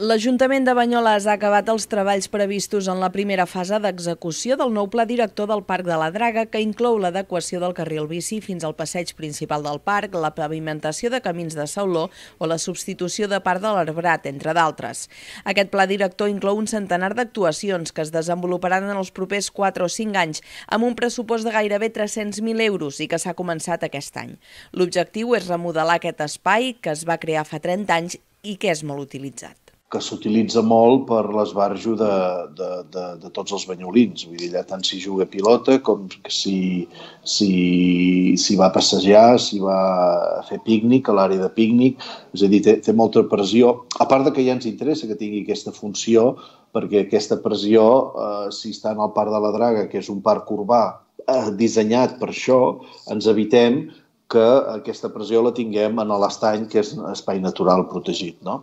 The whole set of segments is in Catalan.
L'Ajuntament de Banyoles ha acabat els treballs previstos en la primera fase d'execució del nou pla director del Parc de la Draga, que inclou l'adequació del carril bici fins al passeig principal del parc, la pavimentació de camins de sauló o la substitució de part de l'arbrat, entre d'altres. Aquest pla director inclou un centenar d'actuacions que es desenvoluparan en els propers 4 o 5 anys, amb un pressupost de gairebé 300.000 euros i que s'ha començat aquest any. L'objectiu és remodelar aquest espai que es va crear fa 30 anys i que és molt utilitzat que s'utilitza molt per l'esbarjo de, de, de, de tots els banyolins. Vull dir, allà tant si juga pilota com si, si, si va a passejar, si va a fer pícnic, a l'àrea de pícnic. És a dir, té, té molta pressió. A part de que ja ens interessa que tingui aquesta funció, perquè aquesta pressió, eh, si està en el parc de la Draga, que és un parc urbà eh, dissenyat per això, ens evitem que aquesta pressió la tinguem en l'estany, que és un espai natural protegit. No?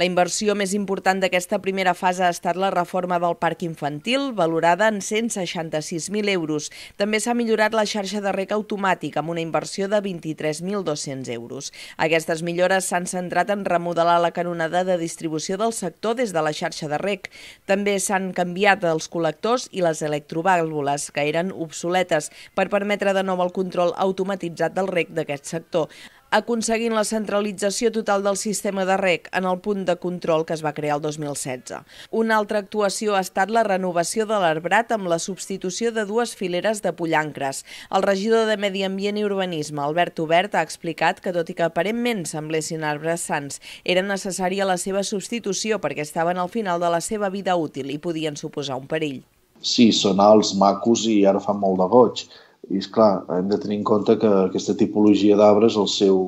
La inversió més important d'aquesta primera fase ha estat la reforma del parc infantil, valorada en 166.000 euros. També s'ha millorat la xarxa de rec automàtic, amb una inversió de 23.200 euros. Aquestes millores s'han centrat en remodelar la canonada de distribució del sector des de la xarxa de rec. També s'han canviat els col·lectors i les electrovàlvules, que eren obsoletes, per permetre de nou el control automatitzat del rec d'aquest sector aconseguint la centralització total del sistema de rec en el punt de control que es va crear el 2016. Una altra actuació ha estat la renovació de l'arbrat amb la substitució de dues fileres de pollancres. El regidor de Medi Ambient i Urbanisme, Albert Obert, ha explicat que, tot i que aparentment semblessin arbres sants, era necessària la seva substitució perquè estaven al final de la seva vida útil i podien suposar un perill. Sí, són alts, macos i ara fan molt de goig, i, és clar hem de tenir en compte que aquesta tipologia d'arbres, el seu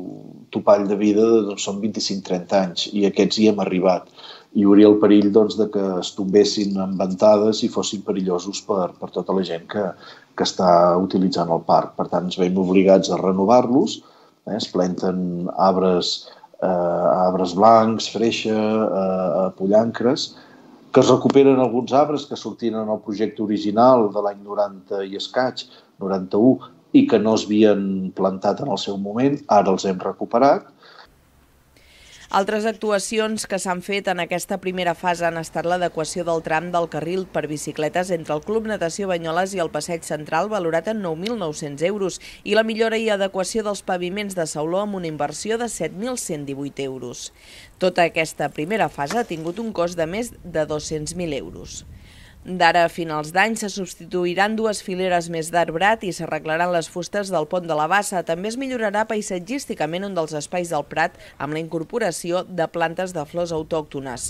topall de vida doncs, són 25-30 anys i aquests hi hem arribat. Hi hauria el perill doncs, de que es tombessin amb ventades i fossin perillosos per, per tota la gent que, que està utilitzant el parc. Per tant, ens veiem obligats a renovar-los. Eh? Es planten arbres, eh, arbres blancs, freixa, eh, eh, pollancres, que es recuperen alguns arbres que sortien en el projecte original de l'any 90 i escaig, 91 i que no es havien plantat en el seu moment, ara els hem recuperat. Altres actuacions que s'han fet en aquesta primera fase han estat l'adequació del tram del carril per bicicletes entre el Club Natació Banyoles i el Passeig Central, valorat en 9.900 euros, i la millora i adequació dels paviments de Sauló amb una inversió de 7.118 euros. Tota aquesta primera fase ha tingut un cost de més de 200.000 euros. D'ara a finals d'any se substituiran dues fileres més d'arbrat i s'arreglaran les fustes del pont de la Bassa. També es millorarà paisatgísticament un dels espais del Prat amb la incorporació de plantes de flors autòctones.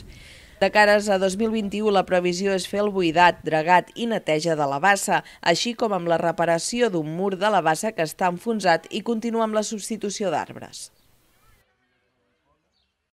De cares a 2021, la previsió és fer el buidat, dragat i neteja de la bassa, així com amb la reparació d'un mur de la bassa que està enfonsat i continuar amb la substitució d'arbres.